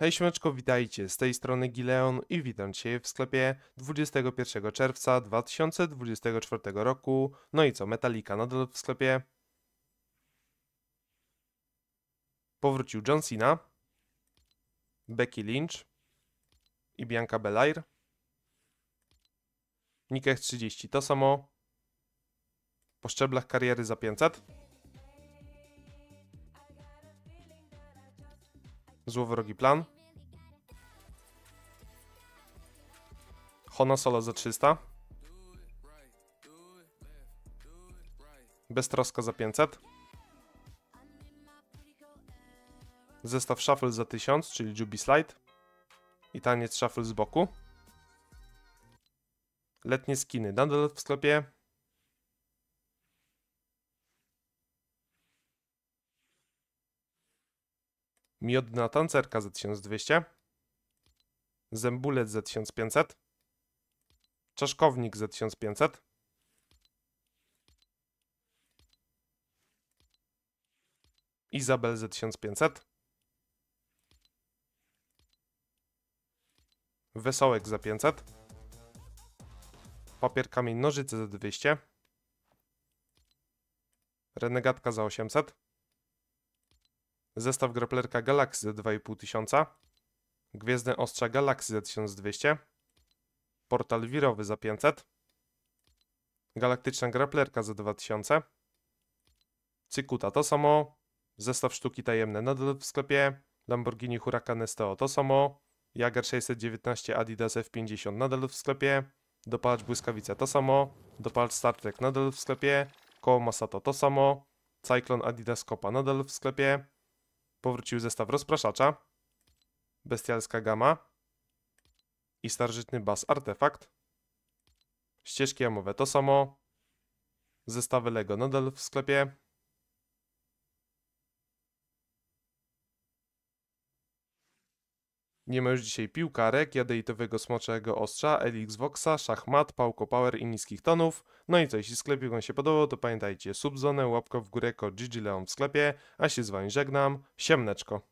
Hej śmieczko, witajcie, z tej strony Gileon i witam Cię w sklepie 21 czerwca 2024 roku. No i co, Metallica nadal w sklepie? Powrócił John Cena, Becky Lynch i Bianca Belair. Nikech 30 to samo. Po szczeblach kariery za 500. Złowrogi plan. Hona Solo za 300. Beztroska za 500. Zestaw shuffle za 1000, czyli Juby Slide. I taniec shuffle z boku. Letnie skiny. Dandel w sklepie miodna tancerka za 1200, zębulec za 1500, czaszkownik za 1500, Izabel za 1500, Wesołek za 500, papier, kamień, nożyce za 200, Renegatka za 800, zestaw graplerka Galaxy za 2500, gwiezdne ostrza Galaxy za 1200, portal wirowy za 500, galaktyczna graplerka za 2000, Cykuta to samo, zestaw sztuki tajemne nadal w sklepie, Lamborghini Huracan STO to samo, Jager 619 Adidas F50 nadal w sklepie, dopalacz błyskawica to samo, dopalacz Star Trek nadal w sklepie, koło Masato to samo, Cyclone Adidas Copa nadal w sklepie, powrócił zestaw rozpraszacza, bestialska gama i starożytny bas artefakt. Ścieżki jamowe to samo. Zestawy Lego nadal w sklepie. Nie ma już dzisiaj piłkarek, jadeitowego smoczego ostrza, Elix Voxa, szachmat, pałko power i niskich tonów. No i co, jeśli sklepik wam się podobał, to pamiętajcie subzonę, łapkę w górę, ko Gigi Leon w sklepie, a się z wami żegnam, siemneczko.